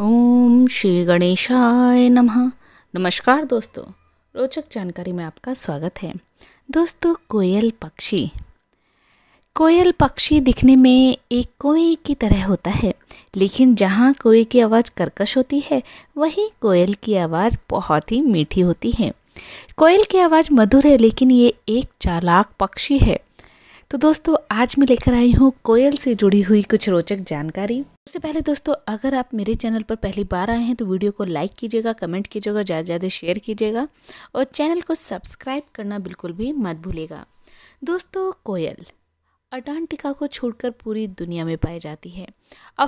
ओम श्री गणेशाय नमः नमस्कार दोस्तों रोचक जानकारी में आपका स्वागत है दोस्तों कोयल पक्षी कोयल पक्षी दिखने में एक कोई की तरह होता है लेकिन जहाँ कोई की आवाज़ कर्कश होती है वहीं कोयल की आवाज़ बहुत ही मीठी होती है कोयल की आवाज़ मधुर है लेकिन ये एक चालाक पक्षी है तो दोस्तों आज मैं लेकर आई हूँ कोयल से जुड़ी हुई कुछ रोचक जानकारी उससे पहले दोस्तों अगर आप मेरे चैनल पर पहली बार आए हैं तो वीडियो को लाइक कीजिएगा कमेंट कीजिएगा ज़्यादा ज़्यादा शेयर कीजिएगा और चैनल को सब्सक्राइब करना बिल्कुल भी मत भूलेगा दोस्तों कोयल अटांटिका को छोड़कर पूरी दुनिया में पाई जाती है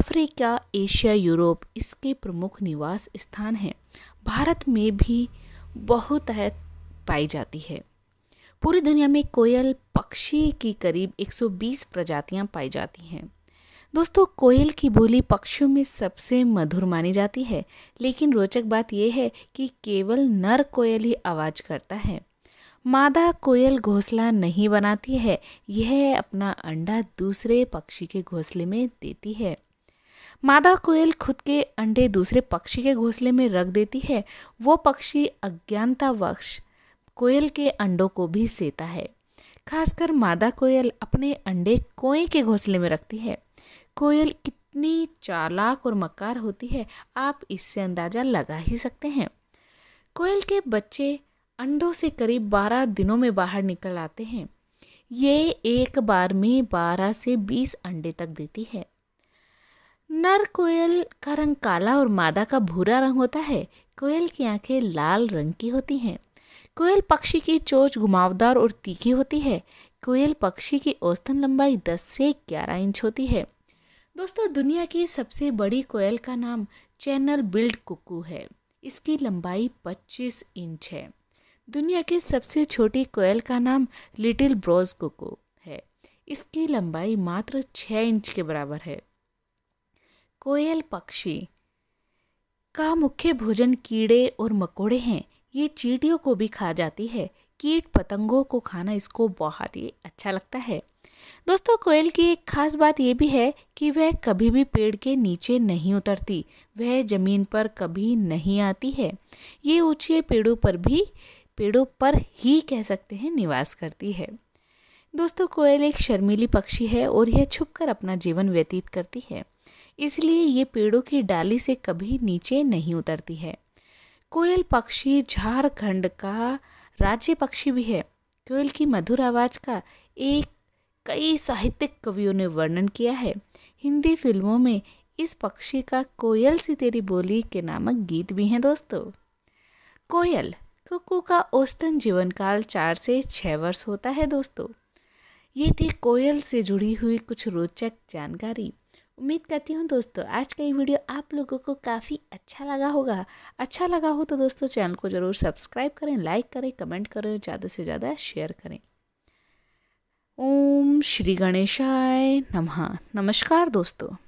अफ्रीका एशिया यूरोप इसके प्रमुख निवास स्थान हैं भारत में भी बहुत पाई जाती है पूरी दुनिया में कोयल पक्षी की करीब 120 प्रजातियां पाई जाती हैं दोस्तों कोयल की बोली पक्षियों में सबसे मधुर मानी जाती है लेकिन रोचक बात यह है कि केवल नर कोयल ही आवाज़ करता है मादा कोयल घोंसला नहीं बनाती है यह अपना अंडा दूसरे पक्षी के घोंसले में देती है मादा कोयल खुद के अंडे दूसरे पक्षी के घोंसले में रख देती है वो पक्षी अज्ञानतावश कोयल के अंडों को भी सेता है खासकर मादा कोयल अपने अंडे कोए के घोंसले में रखती है कोयल कितनी चालाक और मकार होती है आप इससे अंदाज़ा लगा ही सकते हैं कोयल के बच्चे अंडों से करीब 12 दिनों में बाहर निकल आते हैं ये एक बार में 12 से 20 अंडे तक देती है नर कोयल का रंग काला और मादा का भूरा रंग होता है कोयल की आंखें लाल रंग की होती हैं कोयल पक्षी की चोच घुमावदार और तीखी होती है कोयल पक्षी की औसतन लंबाई 10 से 11 इंच होती है दोस्तों दुनिया की सबसे बड़ी कोयल का नाम चैनल बिल्ड कुकू है इसकी लंबाई 25 इंच है दुनिया की सबसे छोटी कोयल का नाम लिटिल ब्रोज कुकू है इसकी लंबाई मात्र 6 इंच के बराबर है कोयल पक्षी का मुख्य भोजन कीड़े और मकोड़े हैं ये चीटियों को भी खा जाती है कीट पतंगों को खाना इसको बहुत ही अच्छा लगता है दोस्तों कोयल की एक खास बात यह भी है कि वह कभी भी पेड़ के नीचे नहीं उतरती वह ज़मीन पर कभी नहीं आती है ये ऊँचे पेड़ों पर भी पेड़ों पर ही कह सकते हैं निवास करती है दोस्तों कोयल एक शर्मीली पक्षी है और यह छुपकर अपना जीवन व्यतीत करती है इसलिए ये पेड़ों की डाली से कभी नीचे नहीं उतरती है कोयल पक्षी झारखंड का राज्य पक्षी भी है कोयल की मधुर आवाज़ का एक कई साहित्यिक कवियों ने वर्णन किया है हिंदी फिल्मों में इस पक्षी का कोयल सी तेरी बोली के नामक गीत भी हैं दोस्तों कोयल कुकू का औस्तन जीवन काल चार से छः वर्ष होता है दोस्तों ये थी कोयल से जुड़ी हुई कुछ रोचक जानकारी उम्मीद करती हूँ दोस्तों आज का ये वीडियो आप लोगों को काफ़ी अच्छा लगा होगा अच्छा लगा हो तो दोस्तों चैनल को ज़रूर सब्सक्राइब करें लाइक करें कमेंट करें ज़्यादा से ज़्यादा शेयर करें ओम श्री गणेशाय नमः नमस्कार दोस्तों